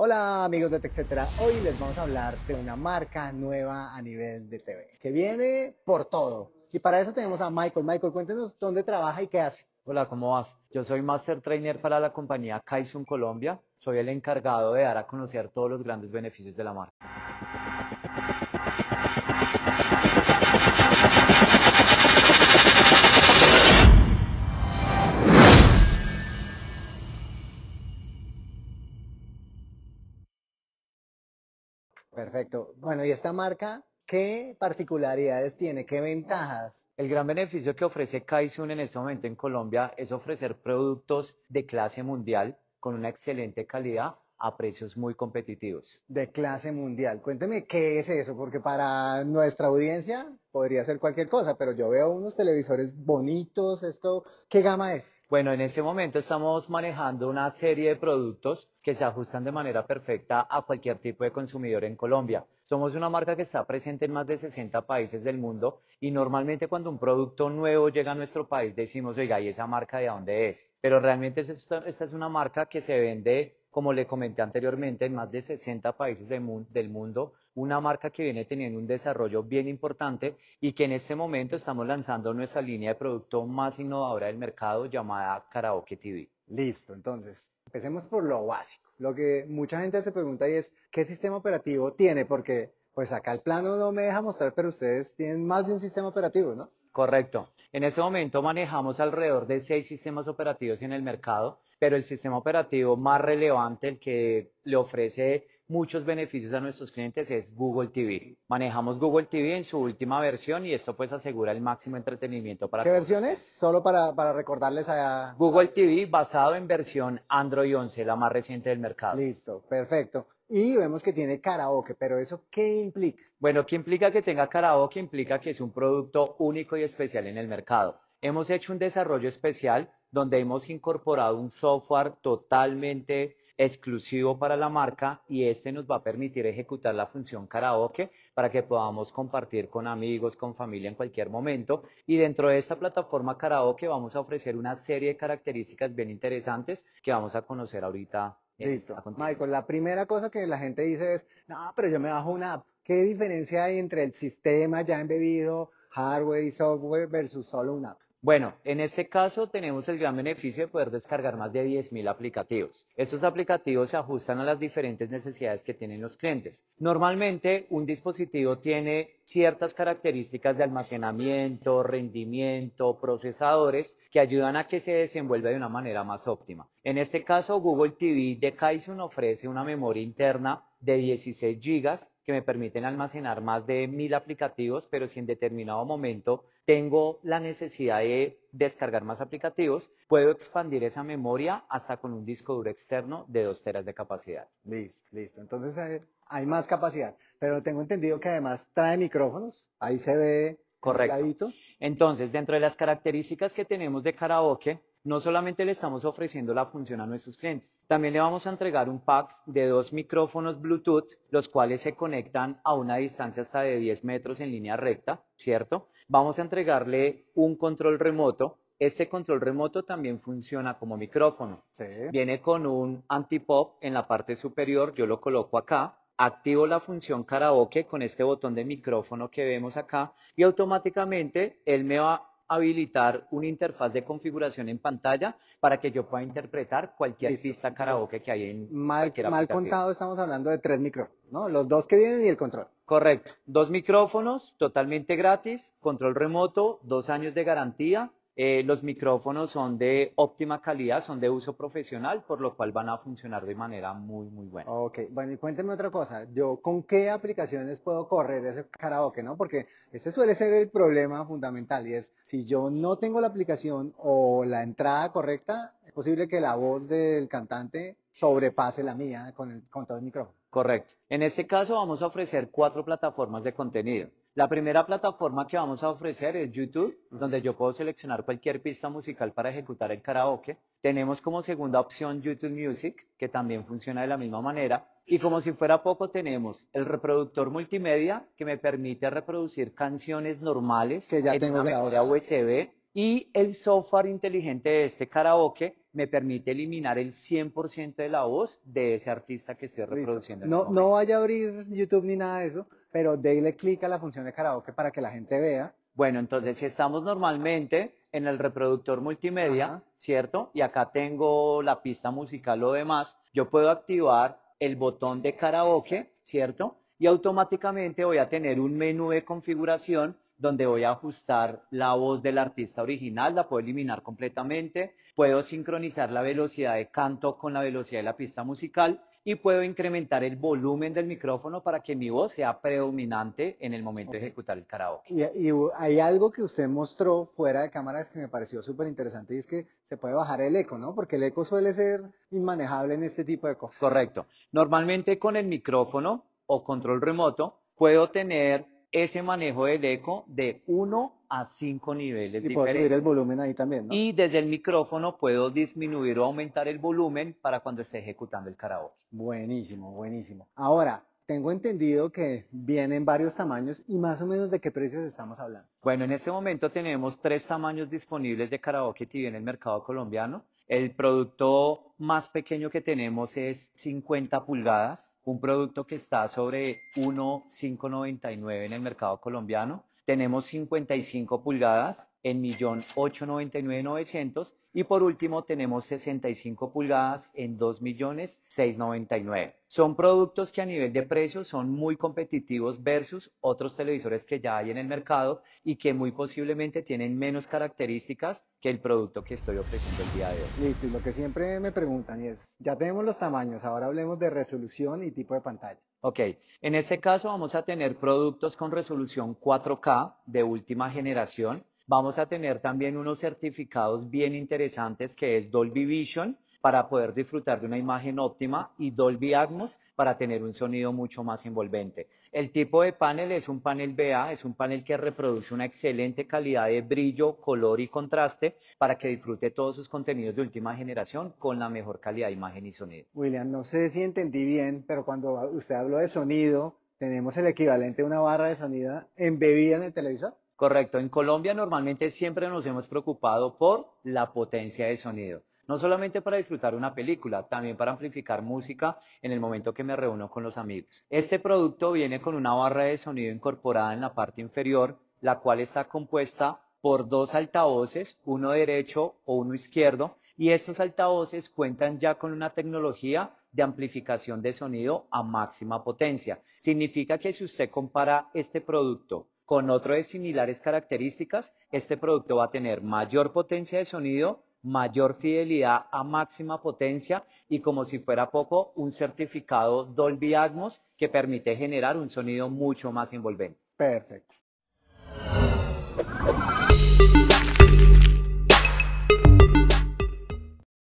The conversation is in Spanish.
Hola amigos de TechCetera, hoy les vamos a hablar de una marca nueva a nivel de TV, que viene por todo. Y para eso tenemos a Michael. Michael, cuéntenos dónde trabaja y qué hace. Hola, ¿cómo vas? Yo soy Master Trainer para la compañía Kaizen Colombia. Soy el encargado de dar a conocer todos los grandes beneficios de la marca. Perfecto. Bueno, y esta marca, ¿qué particularidades tiene? ¿Qué ventajas? El gran beneficio que ofrece Kaizun en este momento en Colombia es ofrecer productos de clase mundial con una excelente calidad a precios muy competitivos. De clase mundial. Cuénteme qué es eso, porque para nuestra audiencia podría ser cualquier cosa, pero yo veo unos televisores bonitos, esto, ¿qué gama es? Bueno, en este momento estamos manejando una serie de productos que se ajustan de manera perfecta a cualquier tipo de consumidor en Colombia. Somos una marca que está presente en más de 60 países del mundo y normalmente cuando un producto nuevo llega a nuestro país decimos, oiga, ¿y esa marca de dónde es? Pero realmente esta es una marca que se vende como le comenté anteriormente, en más de 60 países del mundo, una marca que viene teniendo un desarrollo bien importante y que en este momento estamos lanzando nuestra línea de producto más innovadora del mercado llamada Karaoke TV. Listo, entonces, empecemos por lo básico. Lo que mucha gente se pregunta y es, ¿qué sistema operativo tiene? Porque pues acá el plano no me deja mostrar, pero ustedes tienen más de un sistema operativo, ¿no? Correcto. En ese momento manejamos alrededor de seis sistemas operativos en el mercado pero el sistema operativo más relevante, el que le ofrece muchos beneficios a nuestros clientes es Google TV. Manejamos Google TV en su última versión y esto pues asegura el máximo entretenimiento para ¿Qué versiones? Solo para, para, recordarles a... Google TV basado en versión Android 11, la más reciente del mercado. Listo, perfecto. Y vemos que tiene karaoke, pero ¿eso qué implica? Bueno, ¿qué implica que tenga karaoke? Implica que es un producto único y especial en el mercado hemos hecho un desarrollo especial donde hemos incorporado un software totalmente exclusivo para la marca y este nos va a permitir ejecutar la función karaoke para que podamos compartir con amigos, con familia en cualquier momento. Y dentro de esta plataforma karaoke vamos a ofrecer una serie de características bien interesantes que vamos a conocer ahorita. Listo. Michael, la primera cosa que la gente dice es, no, pero yo me bajo una app. ¿Qué diferencia hay entre el sistema ya embebido, hardware y software versus solo una app? Bueno, en este caso tenemos el gran beneficio de poder descargar más de 10.000 aplicativos. Estos aplicativos se ajustan a las diferentes necesidades que tienen los clientes. Normalmente un dispositivo tiene ciertas características de almacenamiento, rendimiento, procesadores que ayudan a que se desenvuelva de una manera más óptima. En este caso, Google TV de Kaizen ofrece una memoria interna de 16 gigas que me permiten almacenar más de mil aplicativos, pero si en determinado momento tengo la necesidad de descargar más aplicativos, puedo expandir esa memoria hasta con un disco duro externo de 2 teras de capacidad. Listo, listo. Entonces eh, hay más capacidad, pero tengo entendido que además trae micrófonos, ahí se ve Correcto. Entonces, dentro de las características que tenemos de karaoke, no solamente le estamos ofreciendo la función a nuestros clientes, también le vamos a entregar un pack de dos micrófonos Bluetooth, los cuales se conectan a una distancia hasta de 10 metros en línea recta, ¿cierto? Vamos a entregarle un control remoto. Este control remoto también funciona como micrófono. Viene con un antipop en la parte superior, yo lo coloco acá, activo la función karaoke con este botón de micrófono que vemos acá y automáticamente él me va habilitar una interfaz de configuración en pantalla para que yo pueda interpretar cualquier pista karaoke que hay en Mal, mal contado estamos hablando de tres micrófonos, ¿no? Los dos que vienen y el control. Correcto. Dos micrófonos totalmente gratis, control remoto, dos años de garantía, eh, los micrófonos son de óptima calidad, son de uso profesional, por lo cual van a funcionar de manera muy, muy buena. Ok, bueno, y cuénteme otra cosa, yo con qué aplicaciones puedo correr ese karaoke, ¿no? Porque ese suele ser el problema fundamental y es, si yo no tengo la aplicación o la entrada correcta, es posible que la voz del cantante sobrepase la mía con, con todo el micrófono. Correcto. En este caso vamos a ofrecer cuatro plataformas de contenido. La primera plataforma que vamos a ofrecer es YouTube, donde yo puedo seleccionar cualquier pista musical para ejecutar el karaoke. Tenemos como segunda opción YouTube Music, que también funciona de la misma manera. Y como si fuera poco, tenemos el reproductor multimedia, que me permite reproducir canciones normales que ya tengo una memoria USB. Y el software inteligente de este karaoke me permite eliminar el 100% de la voz de ese artista que estoy reproduciendo. No, este no vaya a abrir YouTube ni nada de eso pero déle clic a la función de karaoke para que la gente vea. Bueno, entonces si estamos normalmente en el reproductor multimedia, ¿cierto? Y acá tengo la pista musical o demás, yo puedo activar el botón de karaoke, ¿cierto? Y automáticamente voy a tener un menú de configuración donde voy a ajustar la voz del artista original, la puedo eliminar completamente, puedo sincronizar la velocidad de canto con la velocidad de la pista musical y puedo incrementar el volumen del micrófono para que mi voz sea predominante en el momento de ejecutar el karaoke. Y, hay algo que usted mostró fuera de cámaras que me pareció súper interesante y es que se puede bajar el eco, ¿no? Porque el eco suele ser inmanejable en este tipo de cosas. Correcto. Normalmente con el micrófono o control remoto puedo tener ese manejo del eco de 1 a cinco niveles y puedo subir el volumen ahí también, Y desde el micrófono puedo disminuir o aumentar el volumen para cuando esté ejecutando el karaoke. Buenísimo, buenísimo. Ahora, tengo entendido que vienen varios tamaños y más o menos de qué precios estamos hablando. Bueno, en este momento tenemos tres tamaños disponibles de karaoke TV en el mercado colombiano. El producto más pequeño que tenemos es 50 pulgadas, un producto que está sobre 1,599 en el mercado colombiano tenemos 55 pulgadas en 1.899.900 y por último tenemos 65 pulgadas en 2.699. Son productos que a nivel de precio son muy competitivos versus otros televisores que ya hay en el mercado y que muy posiblemente tienen menos características que el producto que estoy ofreciendo el día de hoy. Listo, lo que siempre me preguntan es, ya tenemos los tamaños, ahora hablemos de resolución y tipo de pantalla. Ok, en este caso vamos a tener productos con resolución 4K de última generación Vamos a tener también unos certificados bien interesantes que es Dolby Vision para poder disfrutar de una imagen óptima y Dolby Atmos para tener un sonido mucho más envolvente. El tipo de panel es un panel BA, es un panel que reproduce una excelente calidad de brillo, color y contraste para que disfrute todos sus contenidos de última generación con la mejor calidad de imagen y sonido. William, no sé si entendí bien, pero cuando usted habló de sonido, ¿tenemos el equivalente de una barra de sonido embebida en el televisor? Correcto, en Colombia normalmente siempre nos hemos preocupado por la potencia de sonido, no solamente para disfrutar una película, también para amplificar música en el momento que me reúno con los amigos. Este producto viene con una barra de sonido incorporada en la parte inferior, la cual está compuesta por dos altavoces, uno derecho o uno izquierdo, y estos altavoces cuentan ya con una tecnología de amplificación de sonido a máxima potencia. Significa que si usted compara este producto con otro de similares características, este producto va a tener mayor potencia de sonido, mayor fidelidad a máxima potencia y como si fuera poco, un certificado Dolby Atmos que permite generar un sonido mucho más envolvente. Perfecto.